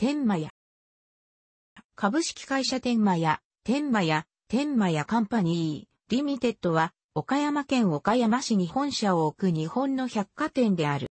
天満屋。株式会社天満屋、天満屋、天満屋カンパニー、リミテッドは、岡山県岡山市に本社を置く日本の百貨店である。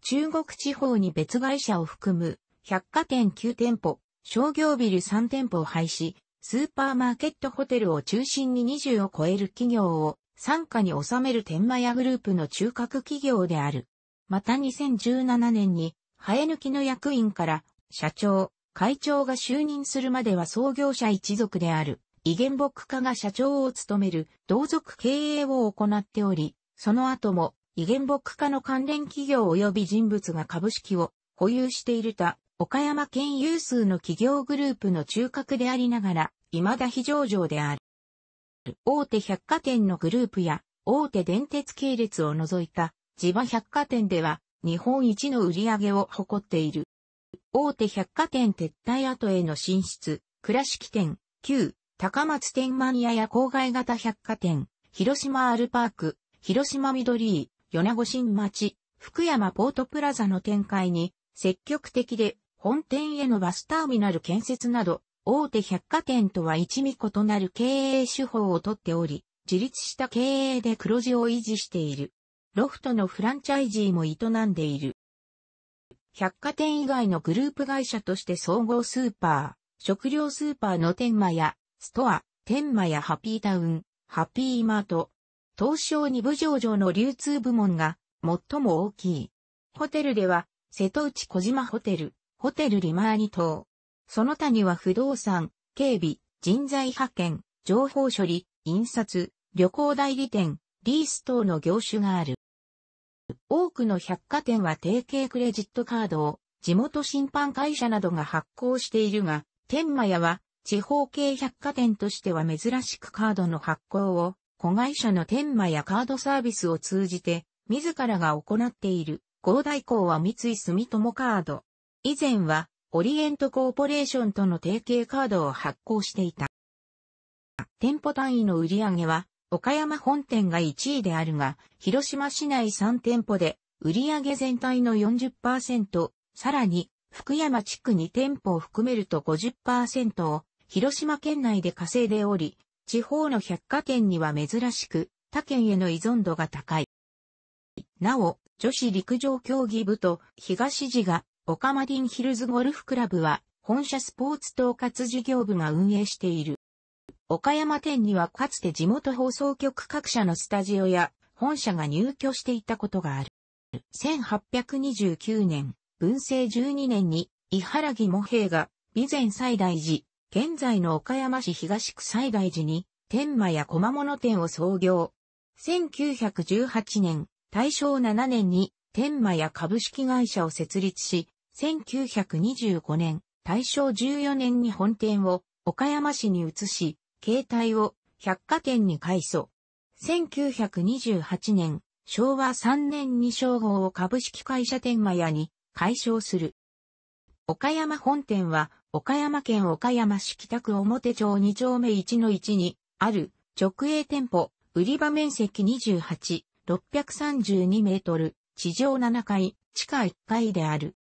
中国地方に別会社を含む、百貨店9店舗、商業ビル3店舗を廃止、スーパーマーケットホテルを中心に20を超える企業を傘下に収める天満屋グループの中核企業である。また2017年に、生え抜きの役員から社長、会長が就任するまでは創業者一族である、イゲンボック家が社長を務める同族経営を行っており、その後も、イゲンボック家の関連企業及び人物が株式を保有している他、岡山県有数の企業グループの中核でありながら、未だ非上場である。大手百貨店のグループや、大手電鉄系列を除いた、地場百貨店では、日本一の売り上げを誇っている。大手百貨店撤退跡への進出、倉敷店、旧、高松店マニアや郊外型百貨店、広島アルパーク、広島緑井、米子新町、福山ポートプラザの展開に、積極的で、本店へのバスターミナル建設など、大手百貨店とは一味異なる経営手法をとっており、自立した経営で黒字を維持している。ロフトのフランチャイジーも営んでいる。百貨店以外のグループ会社として総合スーパー、食料スーパーの天満屋、ストア、天満屋ハピータウン、ハピーマート、東証二部上場の流通部門が最も大きい。ホテルでは、瀬戸内小島ホテル、ホテルリマーニ島。その他には不動産、警備、人材派遣、情報処理、印刷、旅行代理店、リース等の業種がある。多くの百貨店は提携クレジットカードを地元審判会社などが発行しているが、天満屋は地方系百貨店としては珍しくカードの発行を子会社の天満屋カードサービスを通じて自らが行っている。合代行は三井住友カード。以前はオリエントコーポレーションとの提携カードを発行していた。店舗単位の売り上げは岡山本店が1位であるが、広島市内3店舗で、売上全体の40%、さらに、福山地区2店舗を含めると50%を、広島県内で稼いでおり、地方の百貨店には珍しく、他県への依存度が高い。なお、女子陸上競技部と東寺が、岡マディンヒルズゴルフクラブは、本社スポーツ統括事業部が運営している。岡山店にはかつて地元放送局各社のスタジオや本社が入居していたことがある。1829年、文政12年に、伊原木茂平が、備前西大寺、現在の岡山市東区西大寺に、天満や小間物店を創業。1918年、大正7年に、天満や株式会社を設立し、1925年、大正14年に本店を岡山市に移し、携帯を百貨店に改装。1928年、昭和3年に称号を株式会社天満屋に改称する。岡山本店は、岡山県岡山市北区表町2丁目1の1に、ある直営店舗、売り場面積28、632メートル、地上7階、地下1階である。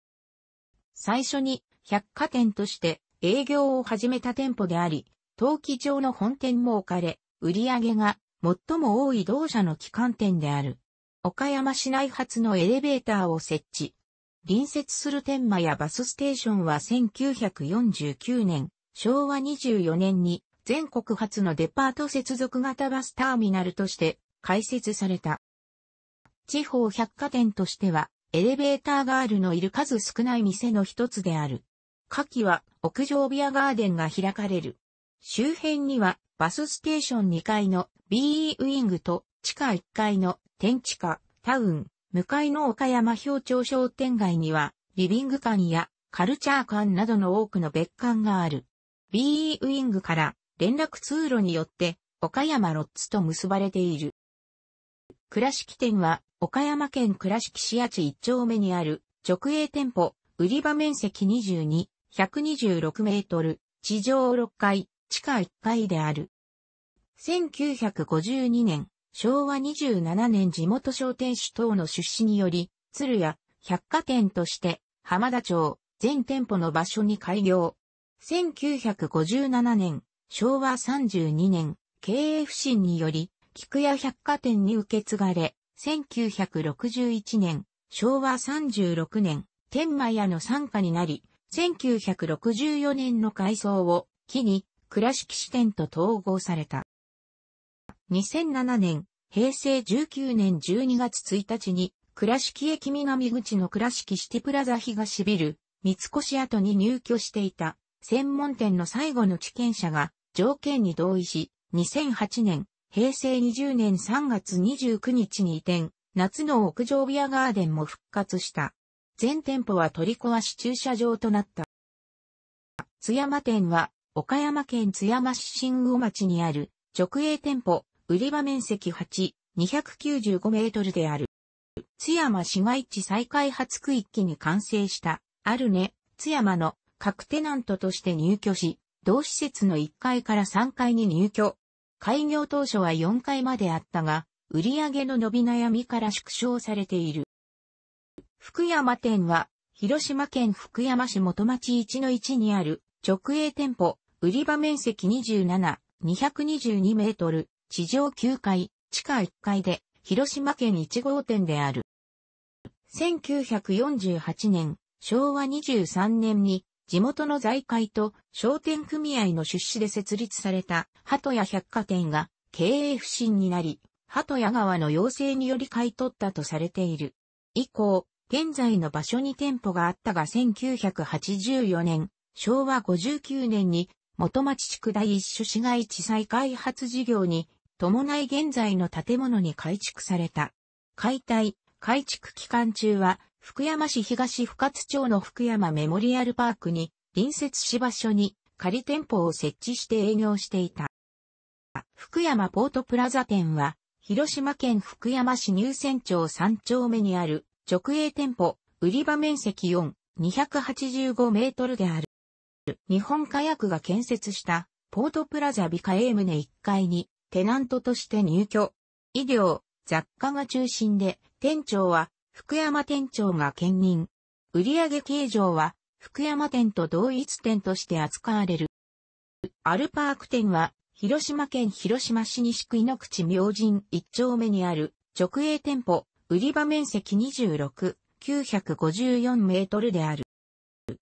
最初に百貨店として営業を始めた店舗であり、陶器場の本店も置かれ、売り上げが最も多い同社の旗艦店である。岡山市内発のエレベーターを設置。隣接する天満やバスステーションは1949年、昭和24年に全国初のデパート接続型バスターミナルとして開設された。地方百貨店としては、エレベーターガールのいる数少ない店の一つである。夏季は屋上ビアガーデンが開かれる。周辺にはバスステーション2階の BE ウィングと地下1階の天地下タウン向かいの岡山表町商店街にはリビング館やカルチャー館などの多くの別館がある。BE ウィングから連絡通路によって岡山ロッツと結ばれている。倉敷店は岡山県倉敷市八地1丁目にある直営店舗、売り場面積22、126メートル、地上6階、地下1階である。1952年、昭和27年地元商店主等の出資により、鶴屋、百貨店として、浜田町、全店舗の場所に開業。1957年、昭和32年、経営不振により、菊屋百貨店に受け継がれ、1961年、昭和36年、天満屋の傘下になり、1964年の改装を機に、倉敷支店と統合された。2007年、平成19年12月1日に、倉敷駅南口の倉敷シティプラザ東ビル、三越跡に入居していた、専門店の最後の地権者が、条件に同意し、2008年、平成20年3月29日に移転、夏の屋上ビアガーデンも復活した。全店舗は取り壊し駐車場となった。津山店は岡山県津山市新宮町にある直営店舗、売り場面積8、295メートルである。津山市街地再開発区域に完成した、あるね、津山の各テナントとして入居し、同施設の1階から3階に入居。開業当初は4階まであったが、売上の伸び悩みから縮小されている。福山店は、広島県福山市元町1の1にある直営店舗、売り場面積27、222メートル、地上9階、地下1階で、広島県1号店である。1948年、昭和23年に、地元の財界と商店組合の出資で設立された、鳩屋百貨店が、経営不振になり、鳩屋川の要請により買い取ったとされている。以降、現在の場所に店舗があったが1984年、昭和59年に元町地区第一所市街地再開発事業に伴い現在の建物に改築された。解体、改築期間中は、福山市東深津町の福山メモリアルパークに隣接し場所に仮店舗を設置して営業していた。福山ポートプラザ店は、広島県福山市入選町3丁目にある直営店舗、売り場面積4、285メートルである。日本火薬が建設したポートプラザビカ A 棟1階にテナントとして入居。医療、雑貨が中心で、店長は福山店長が兼任。売上形状は福山店と同一店として扱われる。アルパーク店は広島県広島市西区井の口明神1丁目にある直営店舗、売り場面積26、954メートルである。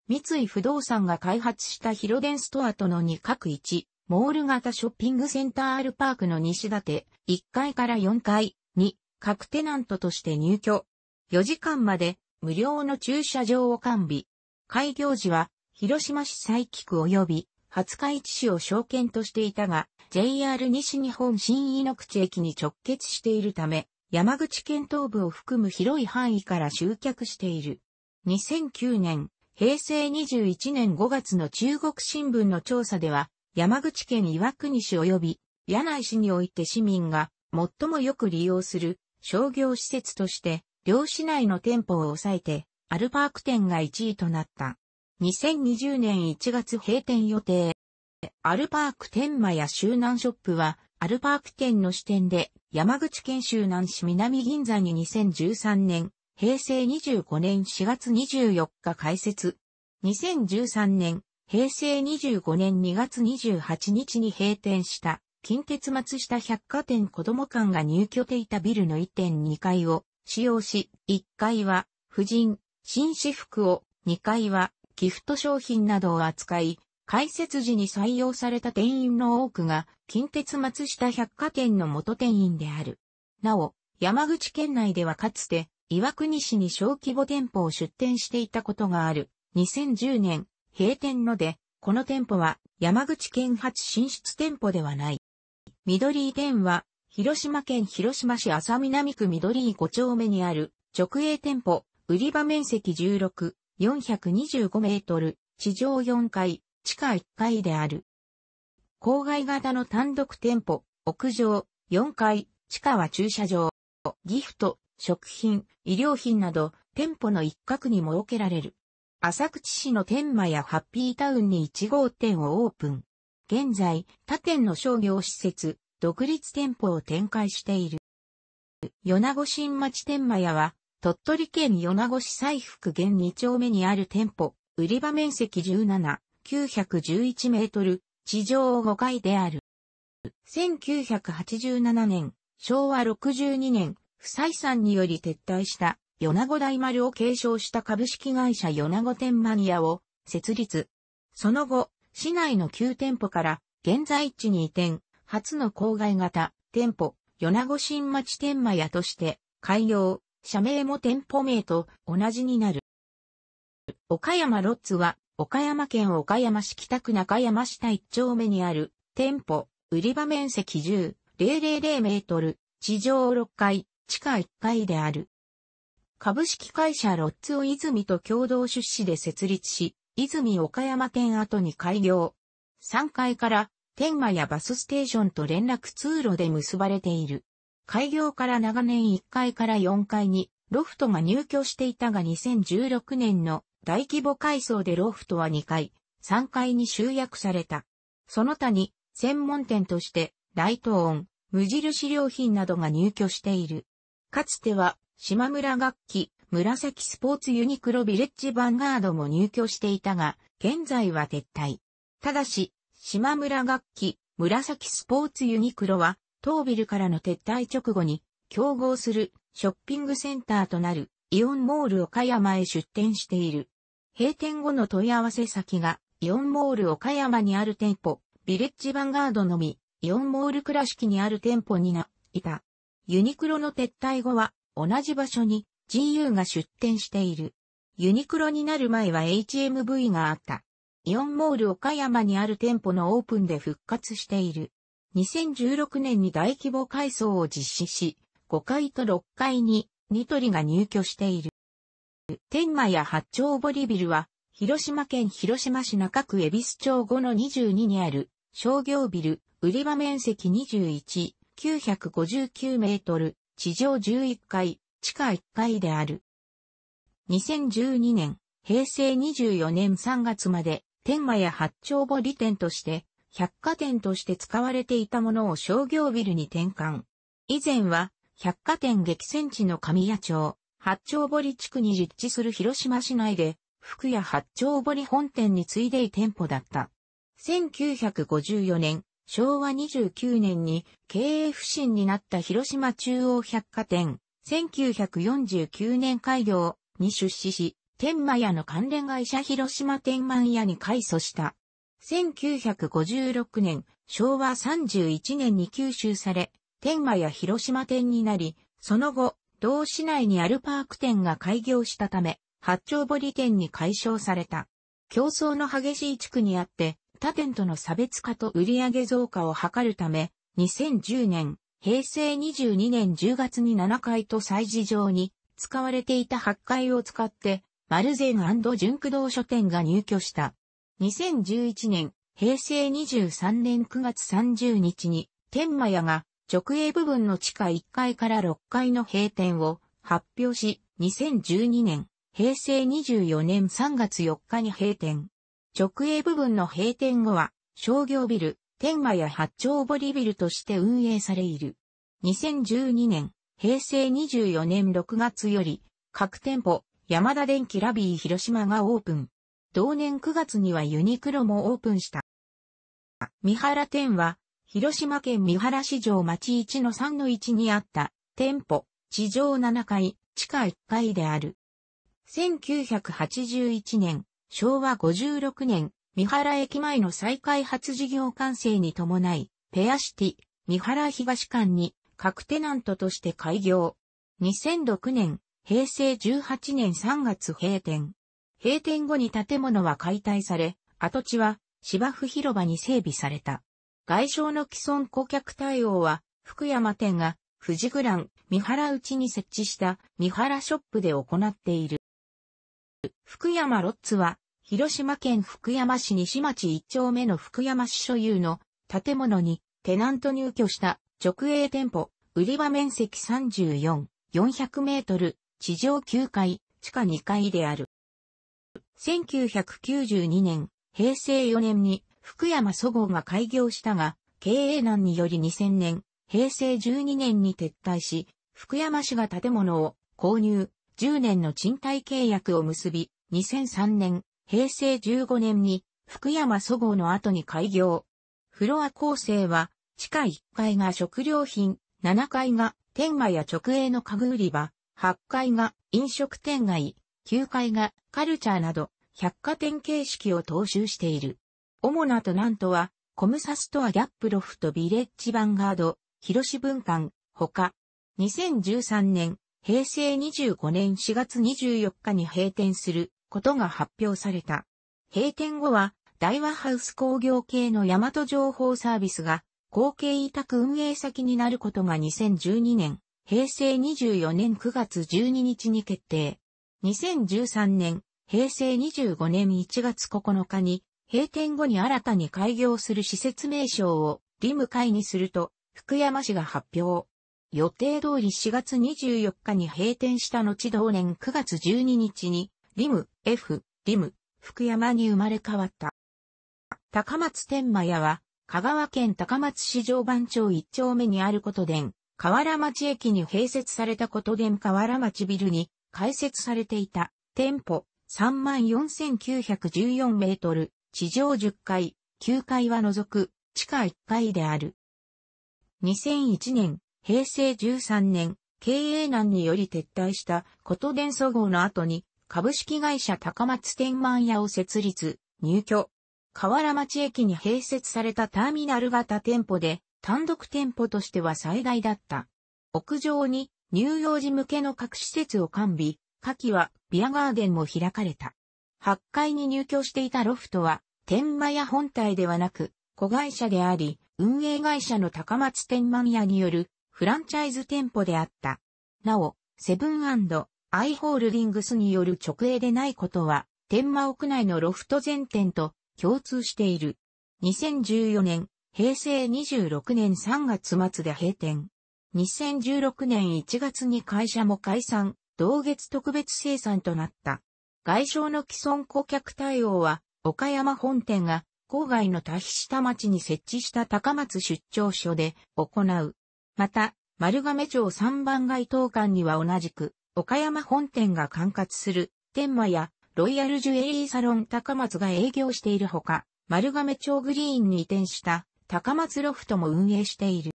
三井不動産が開発した広電ストアとの2角1、モール型ショッピングセンターアルパークの西建て、1階から4階に、各テナントとして入居。4時間まで無料の駐車場を完備。開業時は、広島市佐伯区及び、廿日市市を証券としていたが、JR 西日本新井の口駅に直結しているため、山口県東部を含む広い範囲から集客している。2009年、平成21年5月の中国新聞の調査では、山口県岩国市及び柳井市において市民が最もよく利用する商業施設として、両市内の店舗を抑えて、アルパーク店が1位となった。2020年1月閉店予定。アルパーク天満や周南ショップは、アルパーク店の支店で、山口県周南市南銀座に2013年平成25年4月24日開設。2013年、平成25年2月28日に閉店した近鉄松下百貨店子供館が入居ていたビルの1.2階を使用し、1階は婦人、紳士服を、2階はギフト商品などを扱い、開設時に採用された店員の多くが近鉄松下百貨店の元店員である。なお、山口県内ではかつて岩国市に小規模店舗を出店していたことがある。2010年、閉店ので、この店舗は山口県発進出店舗ではない。緑井店は、広島県広島市浅南区緑井5丁目にある直営店舗、売り場面積16、425メートル、地上4階、地下1階である。郊外型の単独店舗、屋上、4階、地下は駐車場、ギフト、食品、医療品など、店舗の一角に設けられる。浅口市の天満やハッピータウンに1号店をオープン。現在、他店の商業施設、独立店舗を展開している。米子新町天満屋は、鳥取県米子市西福現2丁目にある店舗、売り場面積17、911メートル、地上5階である。1987年、昭和62年、不採算により撤退した米子大丸を継承した株式会社米子天マニアを設立。その後、市内の9店舗から現在地に移転、初の郊外型店舗、米子新町天満屋として開業、社名も店舗名と同じになる。岡山ロッツは岡山県岡山市北区中山下一丁目にある店舗、売り場面積10、000メートル、地上6階、地下1階である。株式会社ロッツを泉と共同出資で設立し、泉岡山店跡に開業。3階から天満やバスステーションと連絡通路で結ばれている。開業から長年1階から4階にロフトが入居していたが2016年の大規模改装でロフトは2階、3階に集約された。その他に専門店としてライトオン、無印良品などが入居している。かつては、島村楽器、紫スポーツユニクロビレッジヴァンガードも入居していたが、現在は撤退。ただし、島村楽器、紫スポーツユニクロは、当ビルからの撤退直後に、競合するショッピングセンターとなるイオンモール岡山へ出店している。閉店後の問い合わせ先が、イオンモール岡山にある店舗、ビレッジヴァンガードのみ、イオンモール倉敷にある店舗にな、いた。ユニクロの撤退後は同じ場所に GU が出店している。ユニクロになる前は HMV があった。イオンモール岡山にある店舗のオープンで復活している。2016年に大規模改装を実施し、5階と6階にニトリが入居している。天満屋八丁堀ビルは、広島県広島市中区恵比寿町5の22にある商業ビル、売り場面積21、959メートル、地上11階、地下1階である。2012年、平成24年3月まで、天満や八丁堀店として、百貨店として使われていたものを商業ビルに転換。以前は、百貨店激戦地の神谷町、八丁堀地区に実地する広島市内で、服や八丁堀本店に次いでい店舗だった。1954年、昭和29年に経営不振になった広島中央百貨店、1949年開業に出資し、天満屋の関連会社広島天満屋に改祖した。1956年、昭和31年に吸収され、天満屋広島店になり、その後、同市内にあるパーク店が開業したため、八丁堀店に解消された。競争の激しい地区にあって、他店との差別化と売上増加を図るため、2010年、平成22年10月に7階と祭事場に使われていた8階を使って、マルゼン純駆動書店が入居した。2011年、平成23年9月30日に、天満屋が直営部分の地下1階から6階の閉店を発表し、2012年、平成24年3月4日に閉店。直営部分の閉店後は商業ビル、天満や八丁堀ビルとして運営されいる。2012年、平成24年6月より、各店舗、山田電機ラビー広島がオープン。同年9月にはユニクロもオープンした。三原店は、広島県三原市場町1の3の1にあった店舗、地上7階、地下1階である。1981年、昭和56年、三原駅前の再開発事業完成に伴い、ペアシティ、三原東館に、各テナントとして開業。2006年、平成18年3月閉店。閉店後に建物は解体され、跡地は芝生広場に整備された。外商の既存顧客対応は、福山店が富士グラン、三原内に設置した三原ショップで行っている。福山ロッツは広島県福山市西町一丁目の福山市所有の建物にテナント入居した直営店舗、売り場面積34、400メートル、地上9階、地下2階である。1992年、平成4年に福山そごうが開業したが、経営難により2000年、平成12年に撤退し、福山市が建物を購入、10年の賃貸契約を結び、2003年、平成15年に福山そごうの後に開業。フロア構成は、地下1階が食料品、7階が天馬や直営の家具売り場、8階が飲食店街、9階がカルチャーなど百貨店形式を踏襲している。主なトナントは、コムサストアギャップロフトビレッジヴァンガード、広島文館、ほか、2013年、平成25年4月24日に閉店することが発表された。閉店後は、大和ハウス工業系の大和情報サービスが、後継委託運営先になることが2012年、平成24年9月12日に決定。2013年、平成25年1月9日に、閉店後に新たに開業する施設名称を、リム会にすると、福山市が発表。予定通り4月24日に閉店した後同年9月12日にリム、F、リム、福山に生まれ変わった。高松天満屋は、香川県高松市場番町一丁目にあることでん、河原町駅に併設されたことでん河原町ビルに開設されていた店舗34,914メートル、地上10階、9階は除く、地下1階である。2001年、平成13年、経営難により撤退したことでんそごの後に、株式会社高松天満屋を設立、入居。河原町駅に併設されたターミナル型店舗で、単独店舗としては最大だった。屋上に乳幼児向けの各施設を完備、夏季はビアガーデンも開かれた。8階に入居していたロフトは、天満屋本体ではなく、子会社であり、運営会社の高松天満屋によるフランチャイズ店舗であった。なお、セブンアイホールディングスによる直営でないことは、天満屋内のロフト全店と共通している。2014年、平成26年3月末で閉店。2016年1月に会社も解散、同月特別生産となった。外商の既存顧客対応は、岡山本店が郊外の多比下町に設置した高松出張所で行う。また、丸亀町3番街東館には同じく、岡山本店が管轄する、天満やロイヤルジュエリーサロン高松が営業しているほか、丸亀町グリーンに移転した高松ロフトも運営している。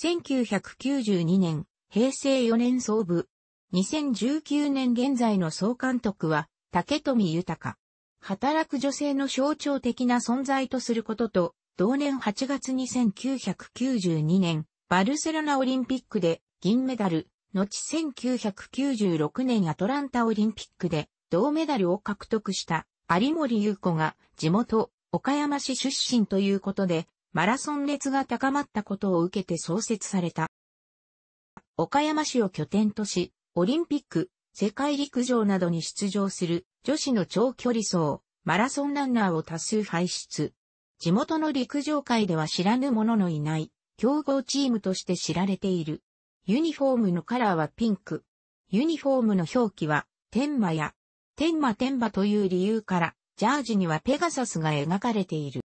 1992年、平成4年総部。2019年現在の総監督は、竹富豊。働く女性の象徴的な存在とすることと、同年8月2。1992年、バルセロナオリンピックで銀メダル、後1996年アトランタオリンピックで銅メダルを獲得した有森優子が地元岡山市出身ということでマラソン熱が高まったことを受けて創設された。岡山市を拠点とし、オリンピック、世界陸上などに出場する女子の長距離走、マラソンランナーを多数輩出。地元の陸上界では知らぬ者のいない、競合チームとして知られている。ユニフォームのカラーはピンク。ユニフォームの表記は、天馬や、天馬天馬という理由から、ジャージにはペガサスが描かれている。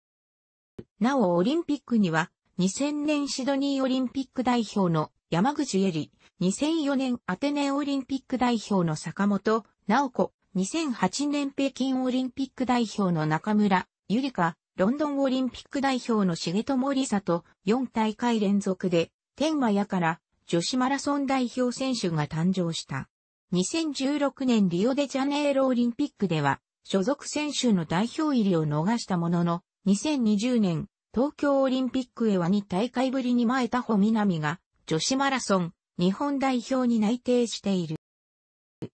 なおオリンピックには、2000年シドニーオリンピック代表の山口恵里、2004年アテネオリンピック代表の坂本直子、2008年北京オリンピック代表の中村ゆりか、ロンドンオリンピック代表の重友里里、と4大会連続で、天馬屋から女子マラソン代表選手が誕生した。2016年リオデジャネイロオリンピックでは、所属選手の代表入りを逃したものの、2020年、東京オリンピックへは2大会ぶりに前田穂南が、女子マラソン、日本代表に内定している。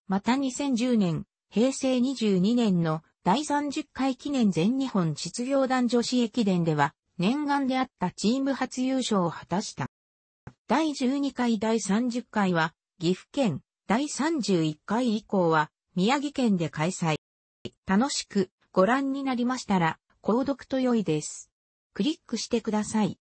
また2010年、平成22年の第30回記念全日本実業団女子駅伝では、念願であったチーム初優勝を果たした。第12回第30回は、岐阜県、第31回以降は、宮城県で開催。楽しくご覧になりましたら、購読と良いです。クリックしてください。